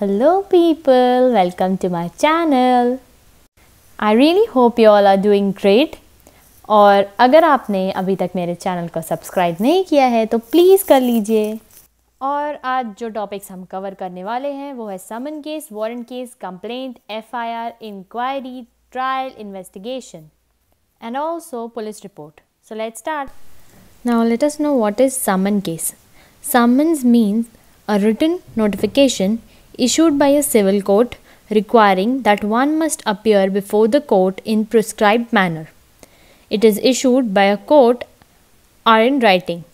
Hello people welcome to my channel I really hope you all are doing great और अगर आपने अभी तक मेरे चैनल को सब्सक्राइब नहीं किया है तो प्लीज़ कर लीजिए और आज जो टॉपिक्स हम कवर करने वाले हैं वो है summon case warrant case complaint FIR, inquiry trial investigation and also police report so let start now let us know what is summon case summons means a written notification issued by a civil court requiring that one must appear before the court in prescribed manner. It is issued by a court or in writing,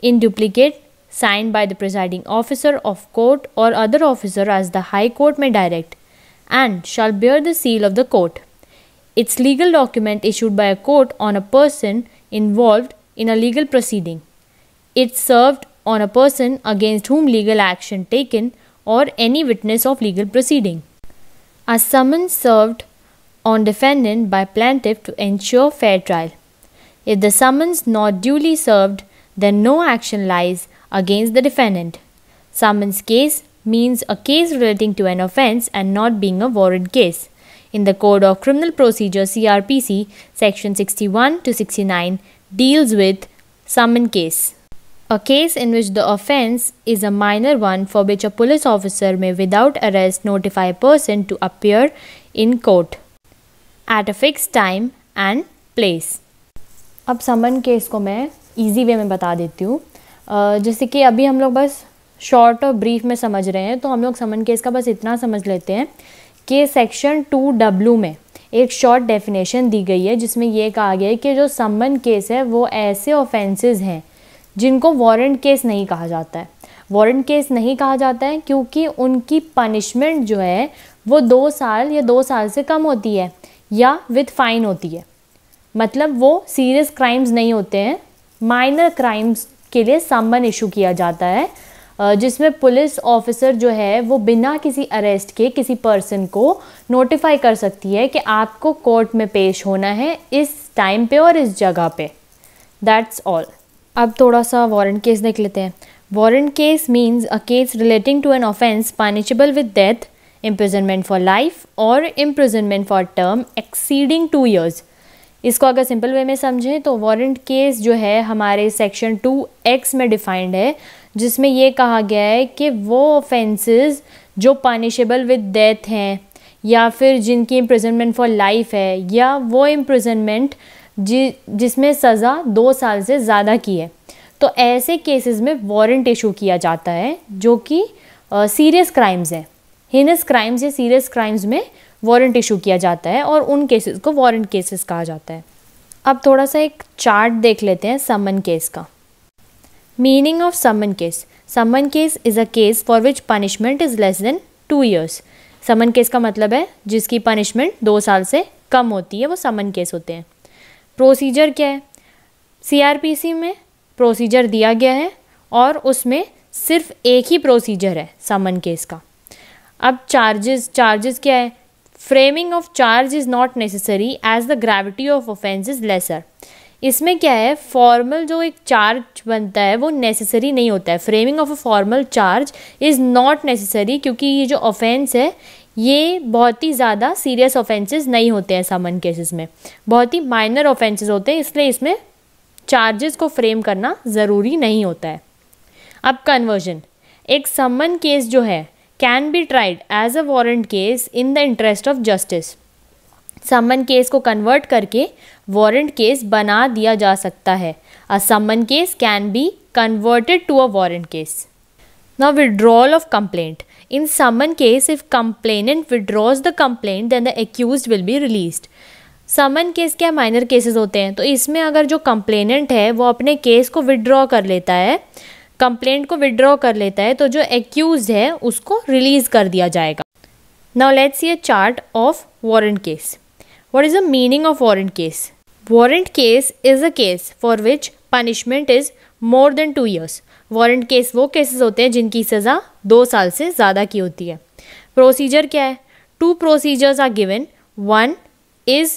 in duplicate, signed by the presiding officer of court or other officer as the High Court may direct, and shall bear the seal of the court. Its legal document issued by a court on a person involved in a legal proceeding. It served on a person against whom legal action taken or any witness of legal proceeding. A summons served on defendant by plaintiff to ensure fair trial. If the summons not duly served, then no action lies against the defendant. Summons case means a case relating to an offense and not being a warrant case. In the Code of Criminal Procedure CRPC, section 61 to 69 deals with summon case. A case in which the offence is a minor one for which a police officer may without arrest notify a person to appear in court at a fixed time and place. अब समन case को मैं easy way में बता देती हूँ जैसे कि अभी हम लोग बस शॉर्ट और ब्रीफ में समझ रहे हैं तो हम लोग समन केस का बस इतना समझ लेते हैं कि सेक्शन टू डब्ल्यू में एक शॉर्ट डेफिनेशन दी गई है जिसमें यह कहा गया है कि जो सम्मन केस है वो ऐसे ऑफेंसेस हैं जिनको वारंट केस नहीं कहा जाता है वारंट केस नहीं कहा जाता है क्योंकि उनकी पनिशमेंट जो है वो दो साल या दो साल से कम होती है या विथ फाइन होती है मतलब वो सीरियस क्राइम्स नहीं होते हैं माइनर क्राइम्स के लिए सम्मन इशू किया जाता है जिसमें पुलिस ऑफिसर जो है वो बिना किसी अरेस्ट के किसी पर्सन को नोटिफाई कर सकती है कि आपको कोर्ट में पेश होना है इस टाइम पे और इस जगह पे दैट्स ऑल अब थोड़ा सा वारंट केस देख लेते हैं warrant case means a case relating to an offence punishable with death imprisonment for life और imprisonment for term exceeding two years इसको अगर सिंपल वे में समझें तो वारंट केस जो है हमारे सेक्शन टू एक्स में डिफाइंड है जिसमें यह कहा गया है कि वो ऑफेंसेस जो पानिशेबल विद डेथ हैं या फिर जिनकी इम्प्रिजनमेंट फॉर लाइफ है या वो इम्प्रिजनमेंट जि जिसमें सज़ा दो साल से ज़्यादा की है तो ऐसे केसेस में वारंट इशू किया जाता है जो कि सीरियस क्राइम्स हैं हिनस क्राइम्स या सीरियस क्राइम्स में वारंट इशू किया जाता है और उन केसेस को वारंट केसेस कहा जाता है अब थोड़ा सा एक चार्ट देख लेते हैं समन केस का meaning of summon case summon case is a case for which punishment is less than two years summon case का मतलब है जिसकी पनिशमेंट दो साल से कम होती है वो समन केस होते हैं प्रोसीजर क्या है सीआरपीसी में प्रोसीजर दिया गया है और उसमें सिर्फ एक ही प्रोसीजर है समन केस का अब चार्जेस चार्जेस क्या है framing of charge is not necessary as the gravity of offence is lesser इसमें क्या है फॉर्मल जो एक चार्ज बनता है वो नेसेसरी नहीं होता है framing of a formal charge is not necessary क्योंकि ये जो ऑफेंस है ये बहुत ही ज़्यादा सीरियस ऑफेंसेस नहीं होते हैं समन केसेस में बहुत ही माइनर ऑफेंसेस होते हैं इसलिए इसमें चार्जेस को फ्रेम करना ज़रूरी नहीं होता है अब कन्वर्जन एक समन केस जो है can be tried as a warrant case in the interest of justice summon case को कन्वर्ट करके वारंट केस बना दिया जा सकता है a summon case can be converted to a warrant case ना withdrawal of complaint In summon case, if complainant withdraws the complaint, then the accused will be released. Summon case क्या minor cases होते हैं तो इसमें अगर जो complainant है वो अपने केस को विड्रॉ कर लेता है कंप्लेंट को विड्रॉ कर लेता है तो जो एक्यूज है उसको रिलीज कर दिया जाएगा now let's see a chart of warrant case what is the meaning of warrant case warrant case is a case for which punishment is more than two years warrant case वो cases होते हैं जिनकी सज़ा दो साल से ज़्यादा की होती है प्रोसीजर क्या है two procedures are given one is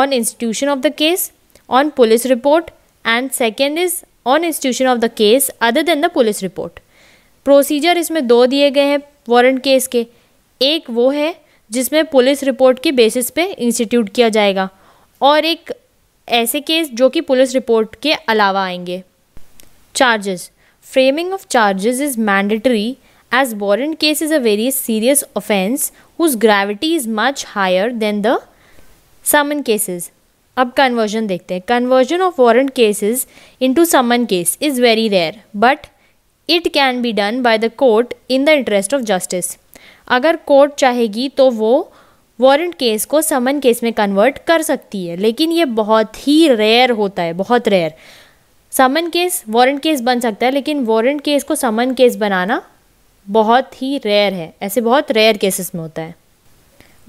on institution of the case on police report and second is on institution of the case other than the police report procedure इसमें दो दिए गए हैं वारंट केस के एक वो है जिसमें पुलिस रिपोर्ट के बेसिस पे इंस्टीट्यूट किया जाएगा और एक ऐसे केस जो कि पुलिस रिपोर्ट के अलावा आएंगे charges framing of charges is mandatory as warrant case is a very serious offence whose gravity is much higher than the summon cases अब कन्वर्जन देखते हैं conversion of warrant cases into summon case is very rare but it can be done by the court in the interest of justice अगर court चाहेगी तो वो warrant case को समन case में convert कर सकती है लेकिन ये बहुत ही रेयर होता है बहुत rare summon case warrant case बन सकता है लेकिन वारंट केस को समन केस बनाना बहुत ही रेयर है ऐसे बहुत रेयर केसेस में होता है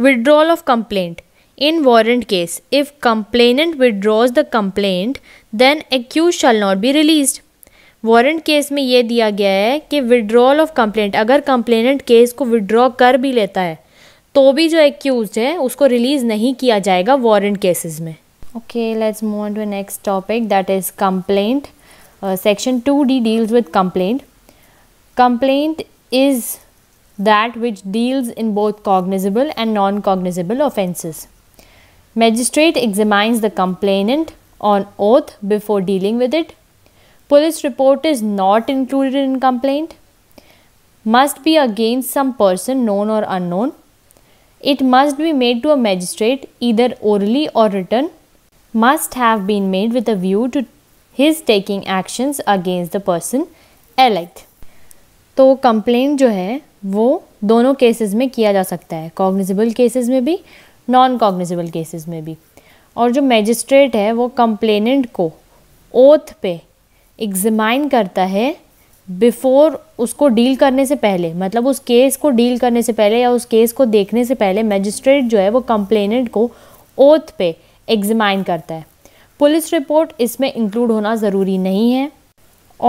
withdrawal of complaint in warrant case if complainant withdraws the complaint then accused shall not be release warrant case में ये दिया गया है कि विड्रॉल ऑफ कंप्लेंट अगर कंप्लेनेंट केस को विड्रॉ कर भी लेता है तो भी जो एक्यूज है उसको रिलीज नहीं किया जाएगा वारंट केसेस में okay let's move on to next topic that is complaint section two D deals with complaint complaint is that which deals in both cognizable and non cognizable offences magistrate examines the complainant on oath before dealing with it police report is not included in complaint must be against some person known और unknown It must be made to a magistrate either orally or written, must have been made with a view to his taking actions against the person elect. तो complaint जो है वो दोनों cases में किया जा सकता है कॉग्निजिबल केसेस में भी नॉन कॉग्निजिबल केसेस में भी और जो मैजिस्ट्रेट है वो कंप्लेनेंट को ओथ पे एग्जामाइन करता है बिफोर उसको डील करने से पहले मतलब उस केस को डील करने से पहले या उस केस को देखने से पहले मजिस्ट्रेट जो है वो कंप्लेनेंट को ओथ पे एग्जामाइन करता है पुलिस रिपोर्ट इसमें इंक्लूड होना ज़रूरी नहीं है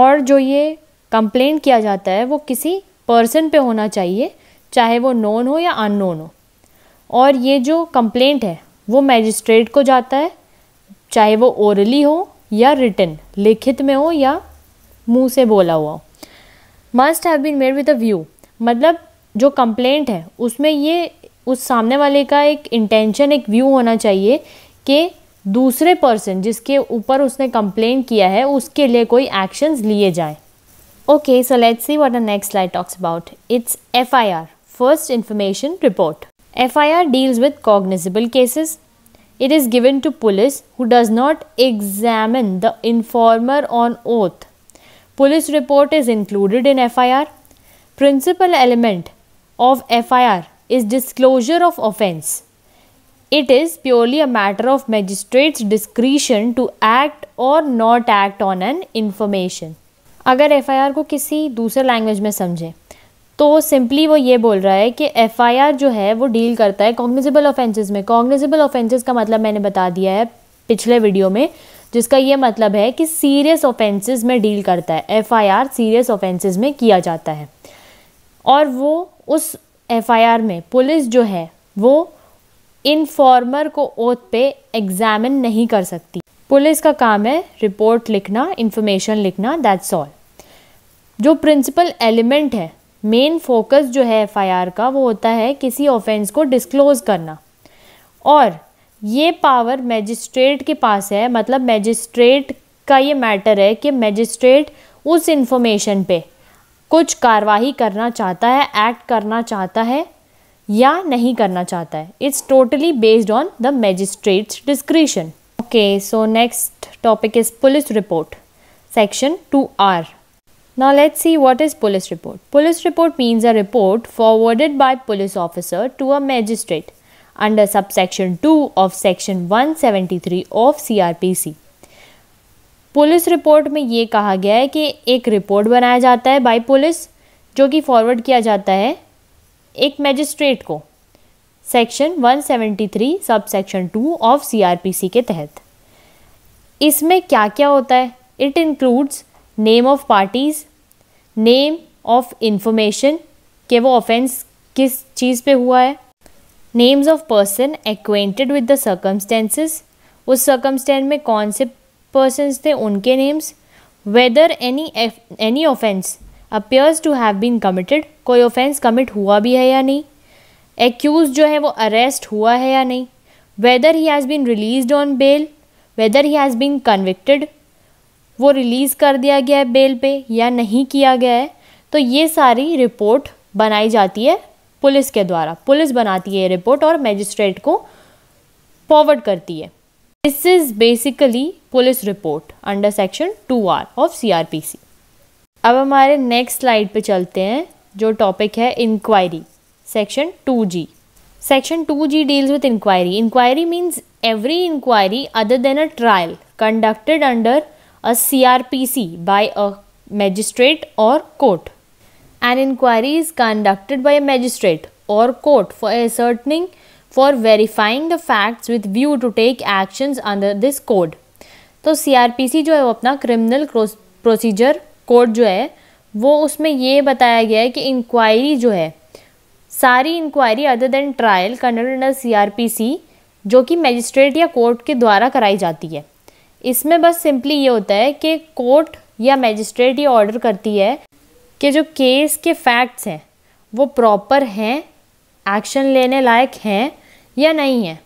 और जो ये कंप्लेंट किया जाता है वो किसी पर्सन पे होना चाहिए चाहे वो नोन हो या अननोन हो और ये जो कंप्लेंट है वो मैजिस्ट्रेट को जाता है चाहे वो ओरली हो या रिटर्न लिखित में हो या मुंह से बोला हुआ हो must have been made with a view मतलब जो कंप्लेंट है उसमें ये उस सामने वाले का एक इंटेंशन एक व्यू होना चाहिए कि दूसरे पर्सन जिसके ऊपर उसने कंप्लेंट किया है उसके लिए कोई एक्शंस लिए जाए okay so let's see what the next slide talks about it's FIR first information report FIR deals with cognizable cases it is given to police who does not examine the informer on oath police report is included in F I R principal element of F I R is disclosure of offence it is purely a matter of magistrate's discretion to act और not act on an information अगर F I R को किसी दूसरे language में समझें तो simply वो ये बोल रहा है कि एफ आई आर जो है वो डील करता है कॉग्निजिबल ऑफेंसेज में कॉग्निजिबल ऑफेंसेज का मतलब मैंने बता दिया है पिछले वीडियो में जिसका ये मतलब है कि सीरियस ऑफेंसेस में डील करता है एफआईआर सीरियस ऑफेंसेस में किया जाता है और वो उस एफआईआर में पुलिस जो है वो इनफॉर्मर को ओथ पे एग्जामिन नहीं कर सकती पुलिस का काम है रिपोर्ट लिखना इन्फॉर्मेशन लिखना दैट्स ऑल जो प्रिंसिपल एलिमेंट है मेन फोकस जो है एफआईआर का वो होता है किसी ऑफेंस को डिस्क्लोज करना और ये पावर मैजिस्ट्रेट के पास है मतलब मैजिस्ट्रेट का ये मैटर है कि मैजिस्ट्रेट उस इंफॉर्मेशन पे कुछ कार्रवाई करना चाहता है एक्ट करना चाहता है या नहीं करना चाहता है it's totally based on the magistrate's discretion okay so next topic is police report section two R now let see what is police report police report means a report forwarded by police officer to a magistrate under subsection 2 of section 173 of CRPC. Police report में ये कहा गया है कि एक report बनाया जाता है बाय पुलिस जो कि फॉरवर्ड किया जाता है एक मजिस्ट्रेट को section 173 sub section two of CrPC के तहत इसमें क्या क्या होता है it includes name of parties name of information कि वो ऑफेंस किस चीज़ पे हुआ है names of person acquainted with the circumstances उस सर्कमस्टेंस में कौन से पर्सनस थे उनके names whether any any offence appears to have been committed कोई ऑफेंस कमिट हुआ भी है या नहीं एक्यूज जो है वो अरेस्ट हुआ है या नहीं whether he has been release on bail whether he has been convicted वो रिलीज़ कर दिया गया है बेल पे या नहीं किया गया है तो ये सारी रिपोर्ट बनाई जाती है पुलिस के द्वारा पुलिस बनाती है रिपोर्ट और मैजिस्ट्रेट को फॉरवर्ड करती है this is basically police report under section two R of C R P C अब हमारे नेक्स्ट स्लाइड पे चलते हैं जो टॉपिक है inquiry section two G section two G deals with inquiry inquiry means every inquiry other than a trial conducted under a C R P C by a magistrate और court An inquiry is conducted by a magistrate or court for ascertaining for verifying the facts with view to take actions under this code. तो सी R P सी जो है वो अपना criminal procedure code जो है वो उसमें ये बताया गया है कि इंक्वायरी जो है सारी inquiry other than trial conducted under C जो कि मजिस्ट्रेट या कोर्ट के द्वारा कराई जाती है इसमें बस सिंपली ये होता है कि कोर्ट या मजिस्ट्रेट ये ऑर्डर करती है कि जो केस के फैक्ट्स हैं वो प्रॉपर हैं एक्शन लेने लायक हैं या नहीं है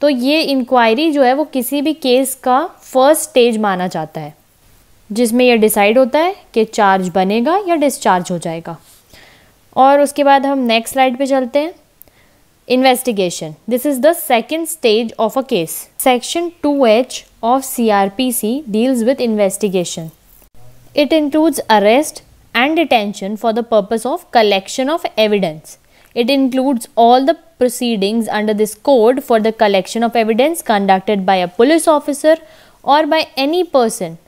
तो ये इंक्वायरी जो है वो किसी भी केस का फर्स्ट स्टेज माना जाता है जिसमें यह डिसाइड होता है कि चार्ज बनेगा या डिस्चार्ज हो जाएगा और उसके बाद हम नेक्स्ट स्लाइड पे चलते हैं investigation this is the second stage of a case section two H of C R P C deals with investigation it includes arrest and detention for the purpose of collection of evidence. It includes all the proceedings under this code for the collection of evidence conducted by a police officer or by any person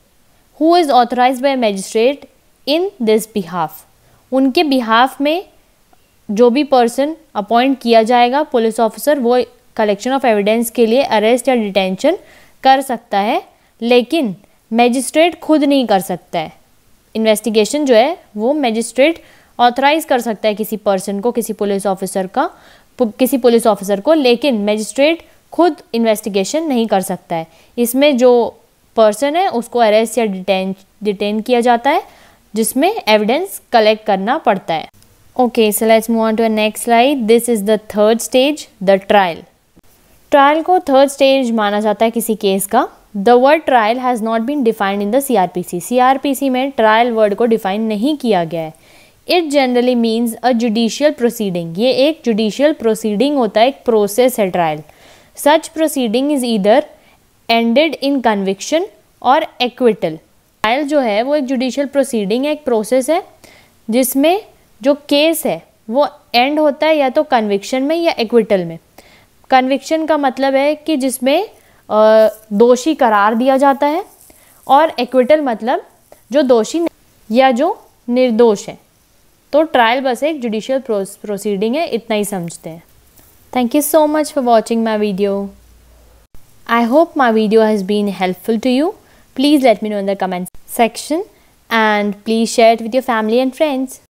who is authorized by a magistrate in this behalf. unke behalf mein जो भी person appoint किया जाएगा police officer वो collection of evidence के लिए arrest या detention कर सकता है लेकिन मैजिस्ट्रेट खुद नहीं कर सकता है इन्वेस्टिगेशन जो है वो मजिस्ट्रेट ऑथराइज कर सकता है किसी पर्सन को किसी पुलिस ऑफिसर का किसी पुलिस ऑफिसर को लेकिन मजिस्ट्रेट खुद इन्वेस्टिगेशन नहीं कर सकता है इसमें जो पर्सन है उसको अरेस्ट या डिटेन डिटेन किया जाता है जिसमें एविडेंस कलेक्ट करना पड़ता है okay so let's move on to next slide this is the third stage the trial trial को थर्ड स्टेज माना जाता है किसी केस का the word trial has not been defined in the C R P C C R P C में trial word को define नहीं किया गया है it generally means a judicial proceeding ये एक जुडिशियल प्रोसीडिंग होता है एक प्रोसेस है trial such proceeding is either ended in conviction और एक्विटल ट्रायल जो है वो एक जुडिशियल प्रोसीडिंग है एक प्रोसेस है जिसमें जो केस है वो एंड होता है या तो कन्विक्शन में या एक्विटल में कन्विक्शन का मतलब है कि जिसमें दोषी करार दिया जाता है और एक्विटल मतलब जो दोषी या जो निर्दोष है तो ट्रायल बस एक जुडिशियल प्रोसीडिंग है इतना ही समझते हैं thank you so much for watching my video I hope my video has been helpful to you please let me know in the comment section and please share with your family and friends